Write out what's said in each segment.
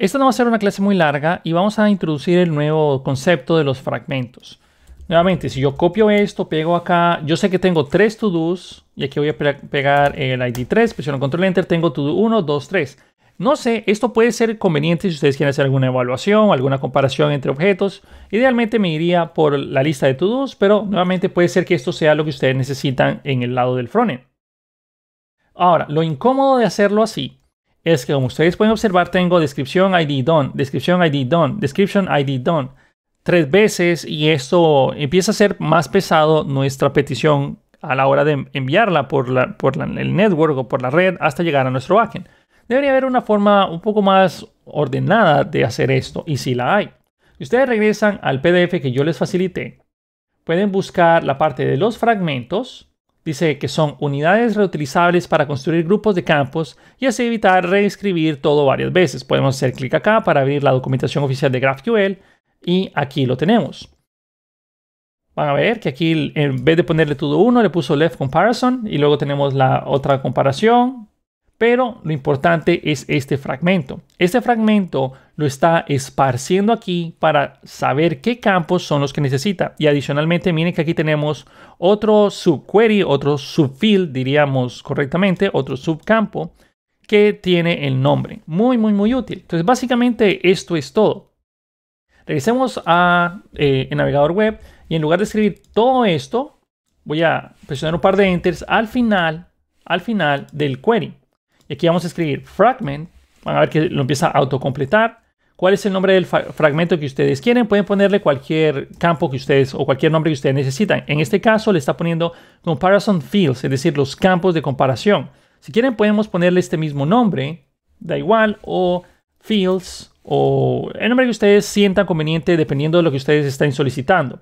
Esta no va a ser una clase muy larga y vamos a introducir el nuevo concepto de los fragmentos. Nuevamente, si yo copio esto, pego acá, yo sé que tengo tres to do's y aquí voy a pegar el ID 3, presiono control enter, tengo to do 1, 2, 3. No sé, esto puede ser conveniente si ustedes quieren hacer alguna evaluación, alguna comparación entre objetos. Idealmente me iría por la lista de to do's, pero nuevamente puede ser que esto sea lo que ustedes necesitan en el lado del frontend. Ahora, lo incómodo de hacerlo así es que como ustedes pueden observar tengo descripción ID done, descripción ID done, description ID done tres veces y esto empieza a ser más pesado nuestra petición a la hora de enviarla por, la, el network o por la red hasta llegar a nuestro backend. Debería haber una forma un poco más ordenada de hacer esto y si la hay. ustedes regresan al PDF que yo les facilité, pueden buscar la parte de los fragmentos Dice que son unidades reutilizables para construir grupos de campos y así evitar reescribir todo varias veces. Podemos hacer clic acá para abrir la documentación oficial de GraphQL y aquí lo tenemos. Van a ver que aquí en vez de ponerle todo uno le puso left comparison y luego tenemos la otra comparación, pero lo importante es este fragmento. Este fragmento lo está esparciendo aquí para saber qué campos son los que necesita. Y adicionalmente, miren que aquí tenemos otro subquery, otro subfield, diríamos correctamente, otro subcampo que tiene el nombre. Muy, muy, muy útil. Entonces, básicamente esto es todo. Regresemos a eh, navegador web y en lugar de escribir todo esto, voy a presionar un par de enters al final, al final del query. Y aquí vamos a escribir fragment. Van a ver que lo empieza a autocompletar. ¿Cuál es el nombre del fragmento que ustedes quieren? Pueden ponerle cualquier campo que ustedes o cualquier nombre que ustedes necesitan. En este caso le está poniendo comparison fields, es decir, los campos de comparación. Si quieren podemos ponerle este mismo nombre, da igual, o fields, o el nombre que ustedes sientan conveniente dependiendo de lo que ustedes estén solicitando.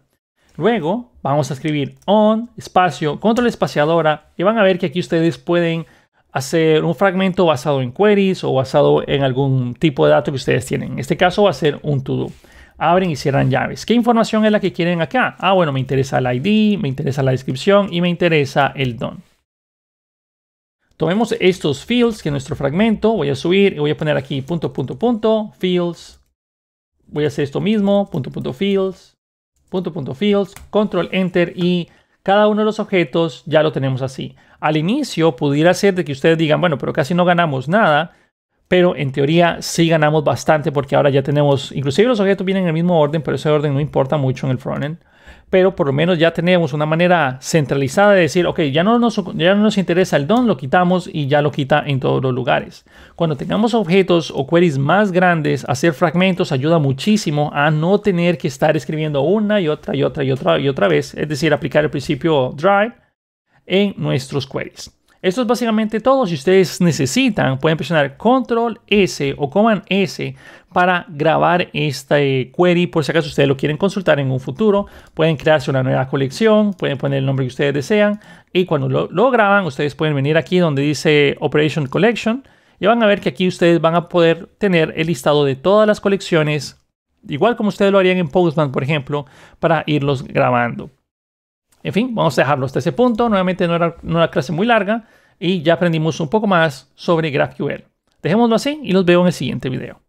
Luego vamos a escribir on, espacio, control espaciadora y van a ver que aquí ustedes pueden hacer un fragmento basado en queries o basado en algún tipo de dato que ustedes tienen. En este caso va a ser un todo. Abren y cierran llaves. ¿Qué información es la que quieren acá? Ah, bueno, me interesa el ID, me interesa la descripción y me interesa el DON. Tomemos estos fields que es nuestro fragmento. Voy a subir y voy a poner aquí punto, punto, punto, fields. Voy a hacer esto mismo, punto, punto, fields, punto, punto, fields, control, enter y cada uno de los objetos ya lo tenemos así. Al inicio pudiera ser de que ustedes digan, bueno, pero casi no ganamos nada, pero en teoría sí ganamos bastante porque ahora ya tenemos, inclusive los objetos vienen en el mismo orden, pero ese orden no importa mucho en el frontend. Pero por lo menos ya tenemos una manera centralizada de decir, ok, ya no, nos, ya no nos interesa el DOM, lo quitamos y ya lo quita en todos los lugares. Cuando tengamos objetos o queries más grandes, hacer fragmentos ayuda muchísimo a no tener que estar escribiendo una y otra y otra y otra y otra vez. Es decir, aplicar el principio dry en nuestros queries. Esto es básicamente todo. Si ustedes necesitan, pueden presionar Control S o Command S para grabar esta eh, query por si acaso ustedes lo quieren consultar en un futuro. Pueden crearse una nueva colección, pueden poner el nombre que ustedes desean y cuando lo, lo graban ustedes pueden venir aquí donde dice Operation Collection y van a ver que aquí ustedes van a poder tener el listado de todas las colecciones, igual como ustedes lo harían en Postman, por ejemplo, para irlos grabando. En fin, vamos a dejarlo hasta ese punto. Nuevamente no era una clase muy larga y ya aprendimos un poco más sobre GraphQL. Dejémoslo así y los veo en el siguiente video.